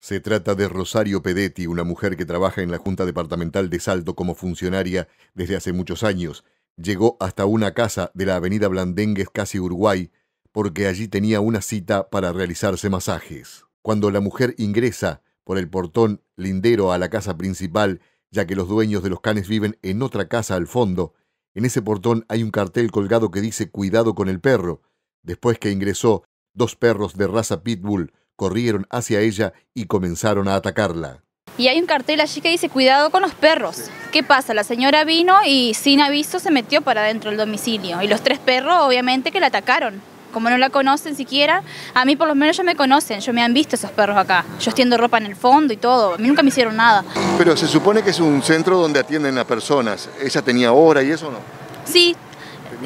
Se trata de Rosario Pedetti, una mujer que trabaja en la Junta Departamental de Salto como funcionaria desde hace muchos años. Llegó hasta una casa de la avenida Blandengues, casi Uruguay, porque allí tenía una cita para realizarse masajes. Cuando la mujer ingresa por el portón lindero a la casa principal, ya que los dueños de los canes viven en otra casa al fondo, en ese portón hay un cartel colgado que dice cuidado con el perro. Después que ingresó, dos perros de raza pitbull corrieron hacia ella y comenzaron a atacarla. Y hay un cartel allí que dice, cuidado con los perros. ¿Qué pasa? La señora vino y sin aviso se metió para dentro del domicilio. Y los tres perros obviamente que la atacaron. Como no la conocen siquiera, a mí por lo menos ya me conocen, yo me han visto esos perros acá. Yo extiendo ropa en el fondo y todo, a mí nunca me hicieron nada. Pero se supone que es un centro donde atienden a personas. ¿Ella tenía hora y eso no? Sí,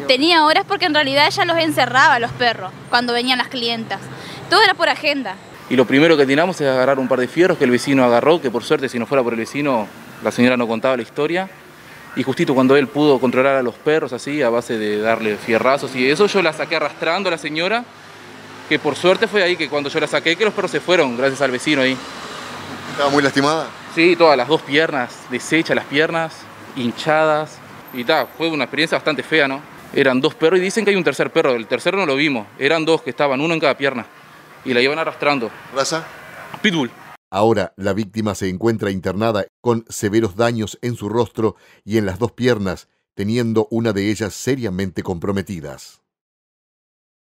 tenía, horas porque en realidad ella los encerraba, los perros, cuando venían las clientas todo era por agenda. Y lo primero que tiramos es agarrar un par de fierros que el vecino agarró, que por suerte si no fuera por el vecino la señora no contaba la historia. Y justito cuando él pudo controlar a los perros así, a base de darle fierrazos y eso, yo la saqué arrastrando a la señora, que por suerte fue ahí que cuando yo la saqué que los perros se fueron, gracias al vecino ahí. ¿Estaba muy lastimada? Sí, todas las dos piernas, deshechas las piernas, hinchadas. Y tal, fue una experiencia bastante fea, ¿no? Eran dos perros y dicen que hay un tercer perro, el tercero no lo vimos, eran dos que estaban, uno en cada pierna y la llevan arrastrando. ¿Raza? Pitbull. Ahora la víctima se encuentra internada con severos daños en su rostro y en las dos piernas, teniendo una de ellas seriamente comprometidas.